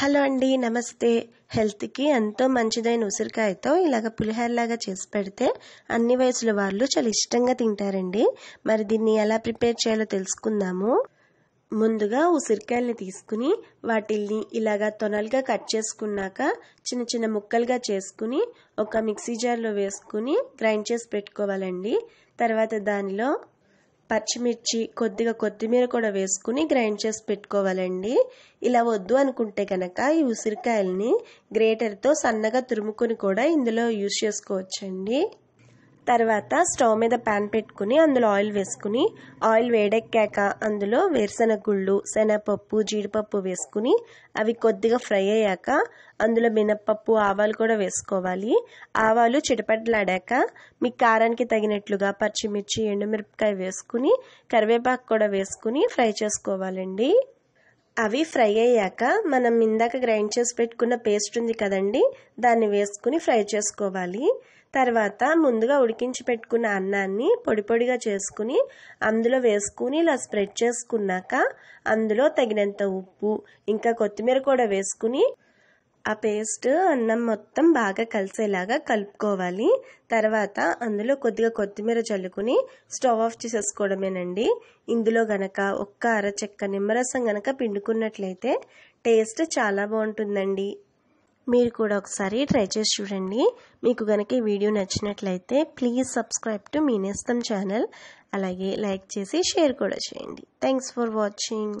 hello అండి నమస్తే హెల్త్కి ఎంతో మంచిదైన ఉసిరికాయతో ఇలాగ పులిహోరలాగా చేసి పెడితే అన్ని వయసుల వాళ్ళు చాలా ఇష్టంగా తింటారండి మరి దీన్ని ఎలా ప్రిపేర్ చేయాలో తెలుసుకుందాము ముందుగా ఉసిరికాయల్ని తీసుకుని వాటిల్ని ఇలాగా తొనలుగా కట్ చేసుకున్నాక చిన్న చిన్న ముక్కలుగా చేసుకుని ఒక మిక్సీ జార్లో వేసుకుని గ్రైండ్ చేసి పెట్టుకోవాలండి తర్వాత దానిలో పచ్చిమిర్చి కొద్దిగా కొత్తిమీర కూడా వేసుకుని గ్రైండ్ చేసి పెట్టుకోవాలండి ఇలా వద్దు అనుకుంటే కనుక ఈ ఉసిరికాయల్ని గ్రేటర్తో సన్నగా తురుముకుని కూడా ఇందులో యూజ్ చేసుకోవచ్చండి తర్వాత స్టవ్ మీద ప్యాన్ పెట్టుకుని అందులో ఆయిల్ వేసుకుని ఆయిల్ వేడెక్కాక అందులో వేరుశనగ గుళ్ళు శనగపప్పు జీడిపప్పు వేసుకుని అవి కొద్దిగా ఫ్రై అయ్యాక అందులో మినప్పప్పు ఆవాలు కూడా వేసుకోవాలి ఆవాలు చిటపట్లాడాక మీ కారానికి తగినట్లుగా పచ్చిమిర్చి ఎండుమిరపకాయ వేసుకుని కరివేపాకు కూడా వేసుకుని ఫ్రై చేసుకోవాలండి అవి ఫ్రై అయ్యాక మనం ఇందాక గ్రైండ్ చేసి పెట్టుకున్న పేస్ట్ ఉంది కదండి దాన్ని వేసుకుని ఫ్రై చేసుకోవాలి తర్వాత ముందుగా ఉడికించి పెట్టుకున్న అన్నాన్ని పొడి పొడిగా చేసుకుని అందులో వేసుకుని ఇలా స్ప్రెడ్ చేసుకున్నాక అందులో తగినంత ఉప్పు ఇంకా కొత్తిమీర కూడా వేసుకుని ఆ పేస్ట్ అన్నం మొత్తం బాగా కలిసేలాగా కలుపుకోవాలి తర్వాత అందులో కొద్దిగా కొత్తిమీర చల్లుకుని స్టవ్ ఆఫ్ చేసేసుకోవడమేనండి ఇందులో గనక ఒక్క అరచెక్క నిమ్మరసం గనక పిండుకున్నట్లయితే టేస్ట్ చాలా బాగుంటుందండి మీరు కూడా ఒకసారి ట్రై చేసి చూడండి మీకు కనుక ఈ వీడియో నచ్చినట్లయితే please subscribe to Meenestham channel అలాగే లైక్ చేసి షేర్ కూడా చేయండి థ్యాంక్స్ ఫర్ వాచింగ్